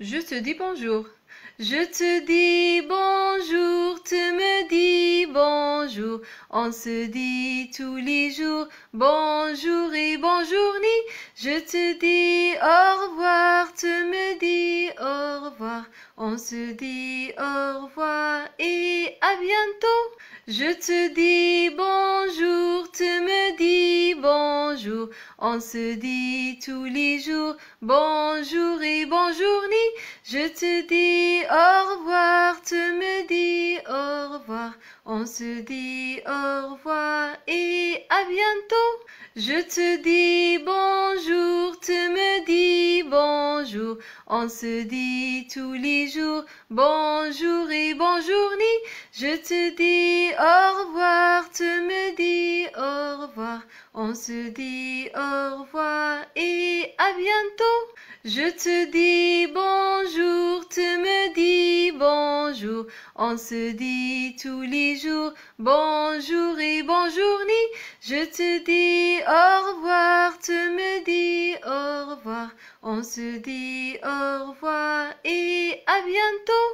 Je te dis bonjour. Je te dis bonjour, te me dis bonjour. On se dit tous les jours bonjour et bonjour Je te dis au revoir, tu me dis au revoir. On se dit au revoir et à bientôt. Je te dis bonjour, tu me dis on se dit tous les jours bonjour et bonjour Je te dis au revoir, tu me dis au revoir. On se dit au revoir et à bientôt. Je te dis bonjour, tu me dis bonjour. On se dit tous les jours bonjour et bonjour Je te dis au revoir, tu me dis au on se dit au revoir et à bientôt. Je te dis bonjour, tu me dis bonjour. On se dit tous les jours bonjour et bonjour Je te dis au revoir, tu me dis au revoir. On se dit au revoir et à bientôt.